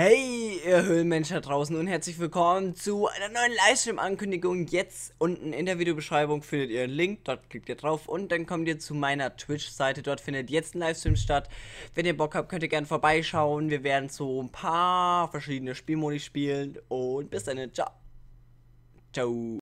Hey, ihr Höhlenmensch da draußen und herzlich willkommen zu einer neuen Livestream-Ankündigung. Jetzt unten in der Videobeschreibung findet ihr einen Link, dort klickt ihr drauf und dann kommt ihr zu meiner Twitch-Seite. Dort findet jetzt ein Livestream statt. Wenn ihr Bock habt, könnt ihr gerne vorbeischauen. Wir werden so ein paar verschiedene Spielmodi spielen und bis dann, ciao. Ciao.